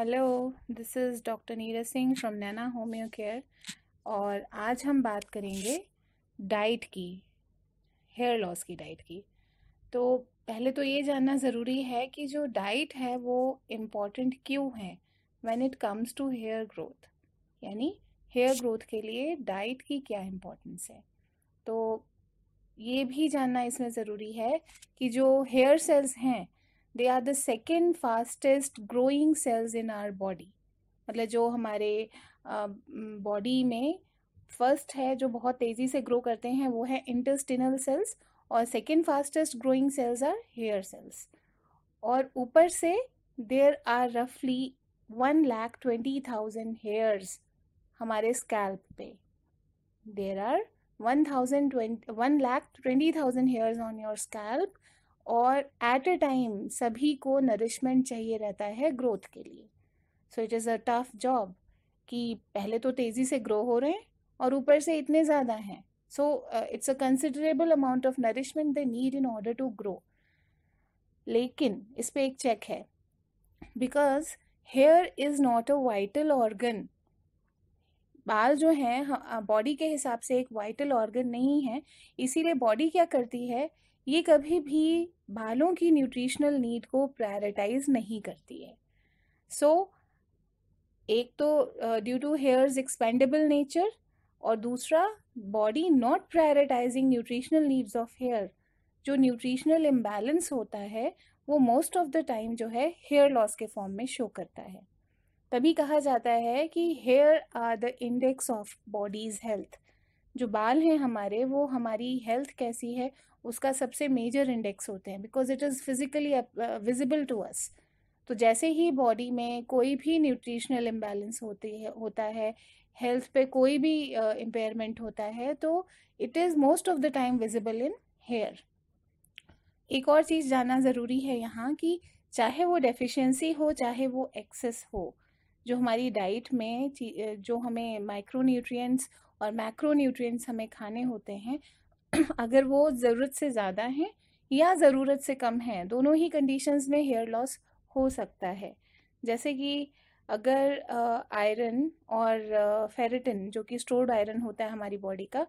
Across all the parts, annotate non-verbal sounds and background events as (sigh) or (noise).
Hello this is doctor Neeraj Singh from Naina homeo care और आज हम बात करेंगे डाइट की हेयर लॉस की डाइट की तो पहले तो ये जानना ज़रूरी है कि जो डाइट है वो इम्पॉर्टेंट क्यों है when it comes to hair growth यानी हेयर ग्रोथ के लिए डाइट की क्या इम्पोर्टेंस है तो ये भी जानना इसमें ज़रूरी है कि जो हेयर सेल्स हैं they are the second fastest growing cells in our body मतलब जो हमारे बॉडी में फर्स्ट है जो बहुत तेज़ी से ग्रो करते हैं वो है इंटरस्टिनल सेल्स और second fastest growing cells are hair cells और ऊपर से देर आर रफली one lakh twenty thousand hairs हमारे स्कैल्प पे there are one thousand twenty one lakh twenty thousand hairs on your scalp और एट अ टाइम सभी को नरिशमेंट चाहिए रहता है ग्रोथ के लिए so it is a tough job कि पहले तो तेज़ी से ग्रो हो रहे हैं और ऊपर से इतने ज़्यादा हैं so it's a considerable amount of nourishment they need in order to grow लेकिन इस पर एक चेक है because hair is not a vital organ बाल जो हैं बॉडी uh, के हिसाब से एक वाइटल ऑर्गन नहीं है इसीलिए बॉडी क्या करती है ये कभी भी बालों की न्यूट्रिशनल नीड को प्रायोरिटाइज नहीं करती है सो so, एक तो due to hair's expendable nature और दूसरा body not prioritizing nutritional needs of hair जो न्यूट्रिशनल इम्बैलेंस होता है वो मोस्ट ऑफ द टाइम जो है हेयर लॉस के फॉर्म में शो करता है तभी कहा जाता है कि hair are the index of body's health जो बाल हैं हमारे वो हमारी हेल्थ कैसी है उसका सबसे मेजर इंडेक्स होते हैं because it is physically visible to us तो जैसे ही बॉडी में कोई भी न्यूट्रिशनल इम्बैलेंस होती है होता है हेल्थ पे कोई भी इम्पेयरमेंट uh, होता है तो it is most of the time visible in hair एक और चीज़ जानना ज़रूरी है यहाँ कि चाहे वो डेफिशिएंसी हो चाहे वो एक्सेस हो जो हमारी डाइट में जो हमें माइक्रो न्यूट्रिएंट्स और मैक्रो न्यूट्रियट्स हमें खाने होते हैं (clears throat) अगर वो ज़रूरत से ज़्यादा हैं या ज़रूरत से कम हैं दोनों ही कंडीशंस में हेयर लॉस हो सकता है जैसे कि अगर आयरन और फेरेटिन जो कि स्टोर्ड आयरन होता है हमारी बॉडी का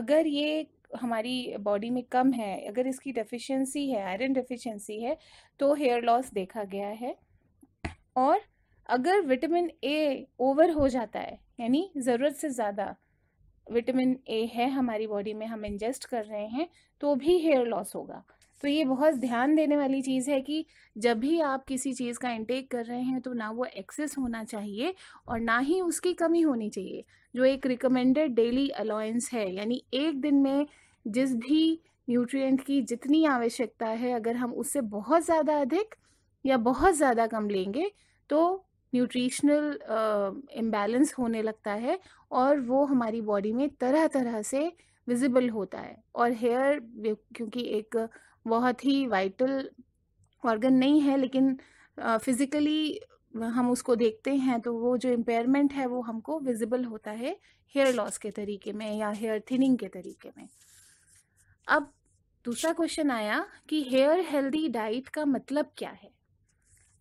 अगर ये हमारी बॉडी में कम है अगर इसकी डेफिशिएंसी है आयरन डेफिशिएंसी है तो हेयर लॉस देखा गया है और अगर विटामिन ए ओवर हो जाता है यानी ज़रूरत से ज़्यादा विटामिन ए है हमारी बॉडी में हम इंजेस्ट कर रहे हैं तो भी हेयर लॉस होगा तो ये बहुत ध्यान देने वाली चीज़ है कि जब भी आप किसी चीज़ का इंटेक कर रहे हैं तो ना वो एक्सेस होना चाहिए और ना ही उसकी कमी होनी चाहिए जो एक रिकमेंडेड डेली अलाउंस है यानी एक दिन में जिस भी न्यूट्रिएंट की जितनी आवश्यकता है अगर हम उससे बहुत ज़्यादा अधिक या बहुत ज़्यादा कम लेंगे तो न्यूट्रिशनल इम्बैलेंस होने लगता है और वो हमारी बॉडी में तरह तरह से विजिबल होता है और हेयर क्योंकि एक बहुत ही वाइटल ऑर्गन नहीं है लेकिन फिज़िकली हम उसको देखते हैं तो वो जो इम्पेयरमेंट है वो हमको विजिबल होता है हेयर लॉस के तरीके में या हेयर थिनिंग के तरीके में अब दूसरा क्वेश्चन आया कि हेयर हेल्दी डाइट का मतलब क्या है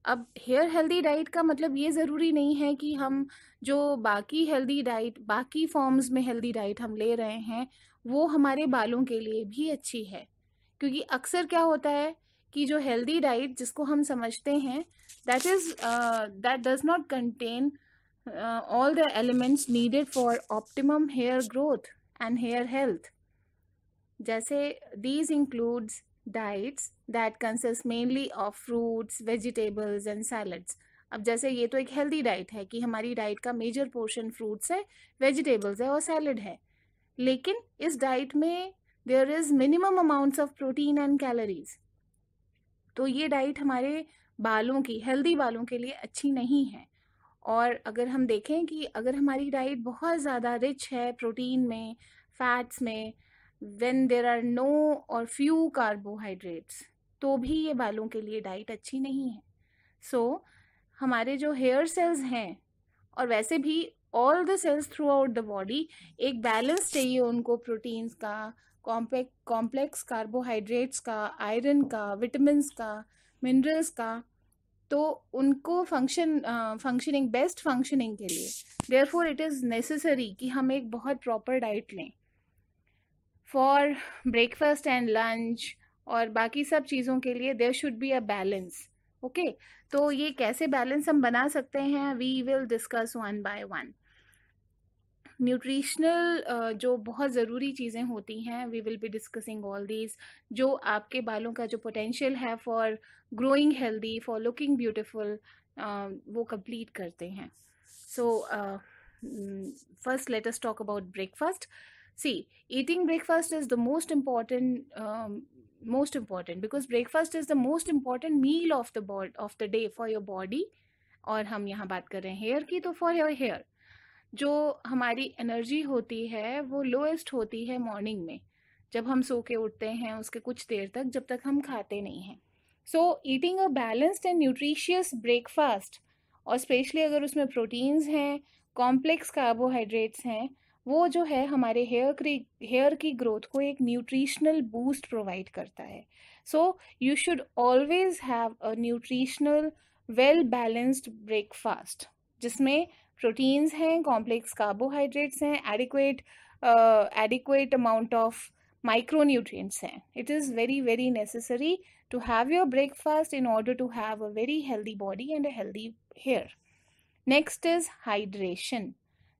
अब हेयर हेल्दी डाइट का मतलब ये ज़रूरी नहीं है कि हम जो बाकी हेल्दी डाइट बाकी फॉर्म्स में हेल्दी डाइट हम ले रहे हैं वो हमारे बालों के लिए भी अच्छी है क्योंकि अक्सर क्या होता है कि जो हेल्दी डाइट जिसको हम समझते हैं that is that does not contain all the elements needed for optimum hair growth and hair health जैसे these includes diets that consist mainly of fruits vegetables and salads अब जैसे ये तो एक हेल्दी डाइट है कि हमारी डाइट का मेजर पोर्शन फ्रूट्स है वेजिटेबल्स है और सैलड है लेकिन इस डाइट में there is minimum amounts of protein and calories तो ये डाइट हमारे बालों की हेल्दी बालों के लिए अच्छी नहीं है और अगर हम देखें कि अगर हमारी डाइट बहुत ज़्यादा रिच है प्रोटीन में फैट्स में when there are no or few carbohydrates तो भी ये बालों के लिए डाइट अच्छी नहीं है सो so, हमारे जो हेयर सेल्स हैं और वैसे भी all the cells throughout the body एक बैलेंस चाहिए उनको प्रोटीन्स का कॉम्पेक्ट कॉम्प्लेक्स कार्बोहाइड्रेट्स का आयरन का विटामिन का मिनरल्स का तो उनको फंक्शन फंक्शनिंग बेस्ट फंक्शनिंग के लिए therefore it is necessary कि हम एक बहुत प्रॉपर डाइट लें फॉर ब्रेकफास्ट एंड लंच और बाकी सब चीज़ों के लिए there should be a balance okay तो ये कैसे बैलेंस हम बना सकते हैं we will discuss one by one nutritional जो बहुत ज़रूरी चीज़ें होती हैं we will be discussing all these जो आपके बालों का जो पोटेंशियल है for growing healthy for looking beautiful वो कंप्लीट करते हैं so first let us talk about breakfast see eating breakfast is the most important most important because breakfast is the most important meal of the body of the day for your body और हम यहाँ बात कर रहे हैं hair की तो for your hair जो हमारी एनर्जी होती है वो लोएस्ट होती है मॉर्निंग में जब हम सो के उठते हैं उसके कुछ देर तक जब तक हम खाते नहीं हैं so eating a balanced and nutritious breakfast और स्पेशली अगर उसमें प्रोटीन्स हैं कॉम्प्लेक्स कार्बोहाइड्रेट्स हैं वो जो है हमारे हेयर की हेयर की ग्रोथ को एक न्यूट्रिशनल बूस्ट प्रोवाइड करता है so you should always have a nutritional well balanced breakfast जिसमें प्रोटीन्स हैं कॉम्प्लेक्स कार्बोहाइड्रेट्स हैं adequate adequate amount of micro nutrients हैं it is very very necessary to have your breakfast in order to have a very healthy body and a healthy hair next is hydration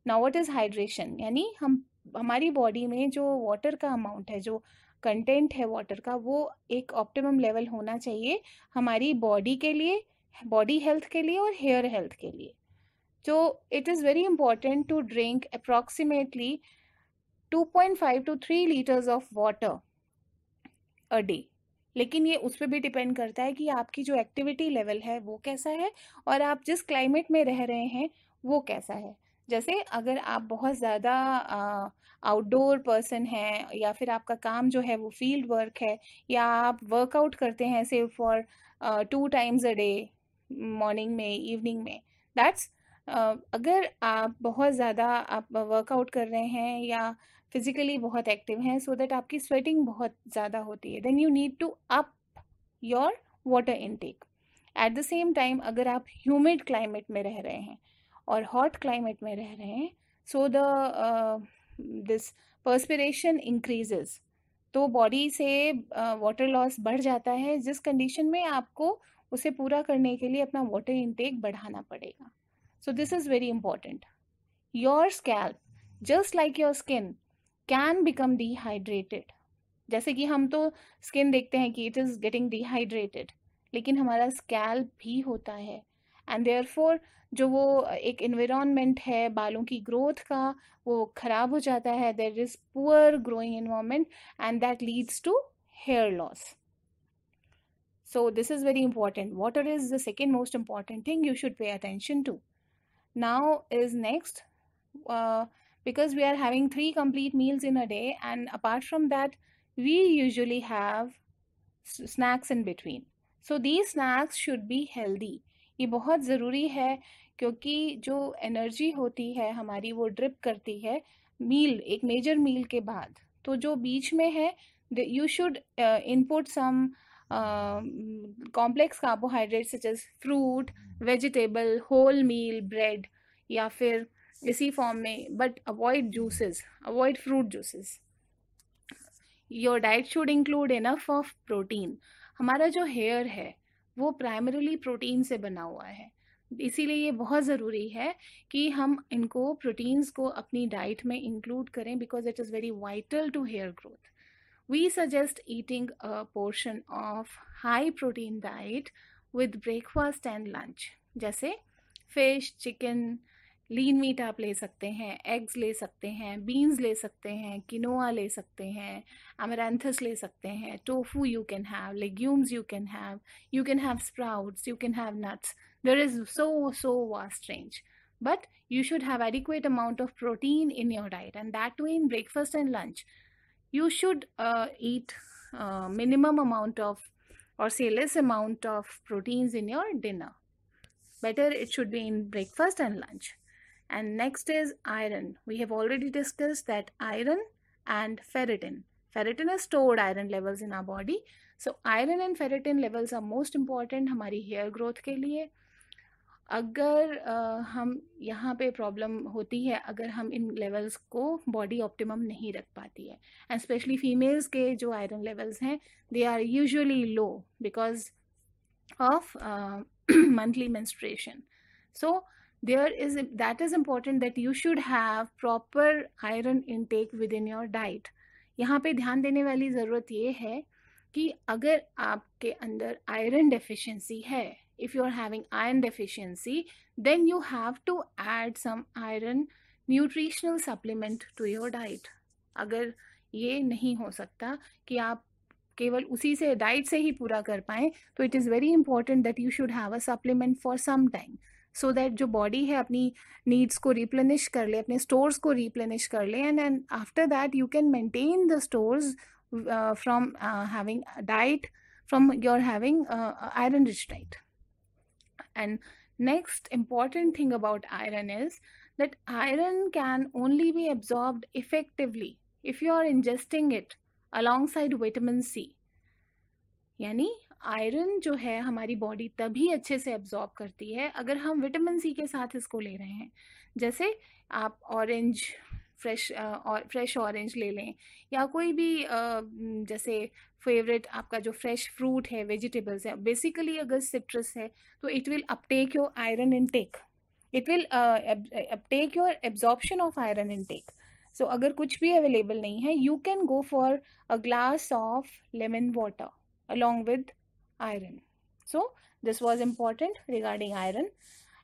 now what is hydration यानी हम हमारी body में जो water का amount है जो content है water का वो एक ऑप्टिमम लेवल होना चाहिए हमारी बॉडी के लिए बॉडी हेल्थ के लिए और हेयर हेल्थ के लिए तो it is very important to drink approximately 2.5 to 3 litres of water a day लेकिन ये उस पर भी डिपेंड करता है कि आपकी जो एक्टिविटी लेवल है वो कैसा है और आप जिस क्लाइमेट में रह रहे हैं वो कैसा है जैसे अगर आप बहुत ज़्यादा आउटडोर पर्सन हैं या फिर आपका काम जो है वो फील्ड वर्क है या आप वर्कआउट करते हैं सिर्फ for two times a day morning में इवनिंग में दैट्स uh, अगर आप बहुत ज़्यादा आप वर्कआउट कर रहे हैं या फिजिकली बहुत एक्टिव हैं सो दैट आपकी स्वेटिंग बहुत ज़्यादा होती है then you need to up your water intake at the same time अगर आप ह्यूमिड क्लाइमेट में रह रहे हैं और हॉट क्लाइमेट में रह रहे हैं so the this perspiration increases तो बॉडी से वाटर uh, लॉस बढ़ जाता है जिस कंडीशन में आपको उसे पूरा करने के लिए अपना वाटर इनटेक बढ़ाना पड़ेगा so this is very important your scalp just like your skin can become dehydrated जैसे कि हम तो स्किन देखते हैं कि इट इज़ गेटिंग डिहाइड्रेटेड लेकिन हमारा स्कैल्प भी होता है And therefore, जो वो एक इन्वायरमेंट है बालों की ग्रोथ का वो ख़राब हो जाता है there is poor growing environment and that leads hair loss. So this is very important. Water is the second most important thing you should pay attention to. Now is next uh, because we are having three complete meals in a day and apart from that we usually have snacks in between. So these snacks should be healthy ये बहुत ज़रूरी है क्योंकि जो energy होती है हमारी वो ड्रिप करती है मील एक मेजर मील के बाद तो जो बीच में है you should input some complex carbohydrate such as fruit vegetable whole meal bread या फिर इसी फॉर्म में but avoid juices avoid fruit juices your diet should include enough of protein हमारा जो हेयर है वो प्राइमरीली प्रोटीन से बना हुआ है इसीलिए ये बहुत ज़रूरी है कि हम इनको प्रोटीन्स को अपनी डाइट में इंक्लूड करें because it is very vital to hair growth we suggest eating a portion of high protein diet with breakfast and lunch जैसे फिश चिकन लीन मीट आप ले सकते हैं एग्स ले सकते हैं बीन्स ले सकते हैं किनोआ ले सकते हैं अमरेंथस ले सकते हैं tofu you can have legumes you can have you can have sprouts you can have nuts there is so so vast range but you should have adequate amount of protein in your diet and that too in breakfast and lunch you should eat minimum amount of or सेलेस amount of proteins in your dinner better it should be in breakfast and lunch And next is iron. We have already discussed that iron and ferritin. Ferritin is stored iron levels in our body. So iron and ferritin levels are most important हमारी hair growth के लिए अगर uh, हम यहाँ पे problem होती है अगर हम इन लेवल्स को बॉडी ऑप्टिमम नहीं रख पाती है एंड स्पेशली फीमेल्स के जो आयरन लेवल्स हैं they are usually low because of monthly menstruation so there is that is important that you should have proper iron intake within your diet यहाँ पे ध्यान देने वाली ज़रूरत ये है कि अगर आपके अंदर आयरन डेफिशिएंसी है if you are having iron deficiency then you have to add some iron nutritional supplement to your diet अगर ये नहीं हो सकता कि आप केवल उसी से डाइट से ही पूरा कर पाएँ तो it is very important that you should have a supplement for some time so so that जो बॉडी है अपनी नीड्स को रिप्लेनिश कर ले अपने स्टोर्स को रिप्लेनिश कर ले and and after that you can maintain the stores from having diet from your having iron rich diet and next important thing about iron is that iron can only be absorbed effectively if you are ingesting it alongside vitamin c यानी iron जो है हमारी body तभी अच्छे से absorb करती है अगर हम विटामिन सी के साथ इसको ले रहे हैं जैसे आप ऑरेंज फ्रेश और फ्रेश ऑरेंज ले लें या कोई भी जैसे फेवरेट आपका जो फ्रेश फ्रूट है वेजिटेबल्स है बेसिकली अगर सिट्रस है तो it will uptake your iron intake it will uptake your absorption of iron intake so अगर कुछ भी अवेलेबल नहीं है you can go for a glass of lemon water along with iron so this was important regarding iron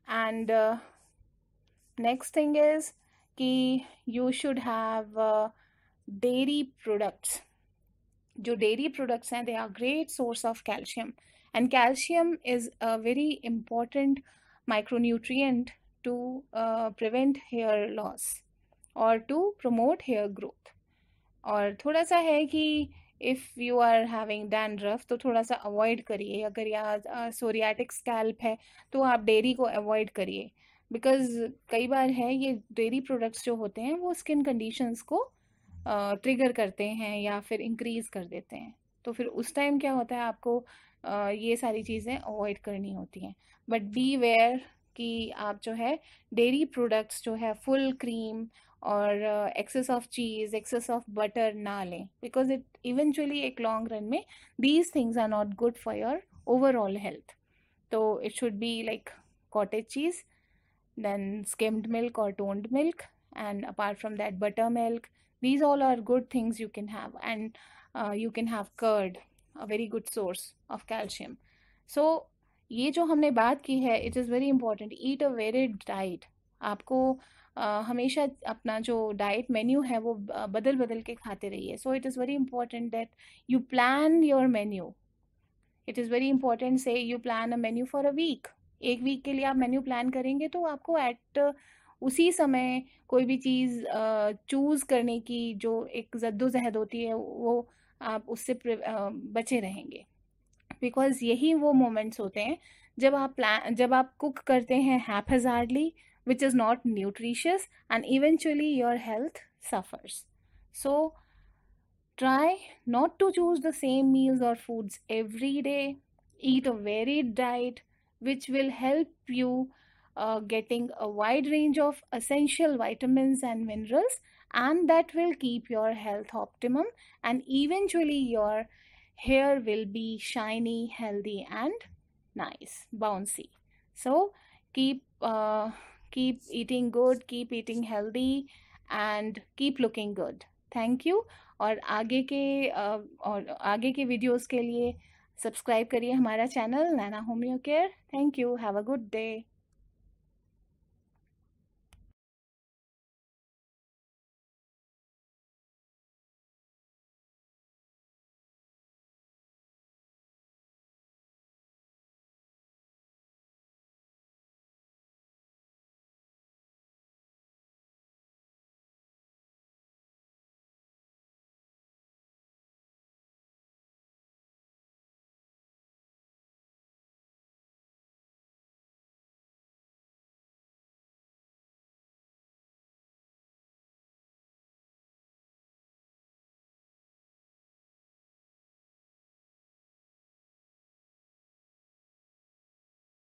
and uh, next thing is कि you should have dairy products जो dairy products हैं they are great source of calcium and calcium is a very important micronutrient to prevent hair loss और to promote hair growth और थोड़ा सा है कि if you are having dandruff तो थोड़ा सा अवॉइड करिए अगर या सोरियाटिक स्कैल्प है तो आप डेरी को अवॉइड करिए बिकॉज कई बार है ये डेरी प्रोडक्ट्स जो होते हैं वो स्किन कंडीशंस को ट्रिगर करते हैं या फिर इंक्रीज़ कर देते हैं तो फिर उस टाइम क्या होता है आपको ये सारी चीज़ें अवॉइड करनी होती हैं बट बी वेयर कि आप जो है डेरी प्रोडक्ट्स जो है फुल क्रीम और excess of cheese excess of butter ना लें बिकॉज इट इवेंचुअली एक लॉन्ग रन में these things are not good for your overall health तो it should be like cottage cheese then skimmed milk और toned milk and apart from that butter milk these all are good things you can have and you can have curd a very good source of calcium सो ये जो हमने बात की है it is very important eat a very diet आपको हमेशा अपना जो डाइट मेन्यू है वो बदल बदल के खाते रहिए so it is very important that you plan your menu it is very important से you plan a menu for a week एक वीक के लिए आप मेन्यू प्लान करेंगे तो आपको एट उसी समय कोई भी चीज़ चूज़ करने की जो एक जद्दोजहद होती है वो आप उससे बचे रहेंगे बिकॉज यही वो मोमेंट्स होते हैं जब आप प्लान जब आप कुक करते हैं haphazardly which is not nutritious and eventually your health suffers. So try not to choose the same meals or foods every day. Eat a varied diet which will help you uh, getting a wide range of essential vitamins and minerals and that will keep your health optimum and eventually your hair will be shiny healthy and nice bouncy so keep uh, keep eating good keep eating healthy and keep looking good thank you और आगे के और आगे के videos के लिए subscribe करिए हमारा channel Naina homeo care thank you have a good day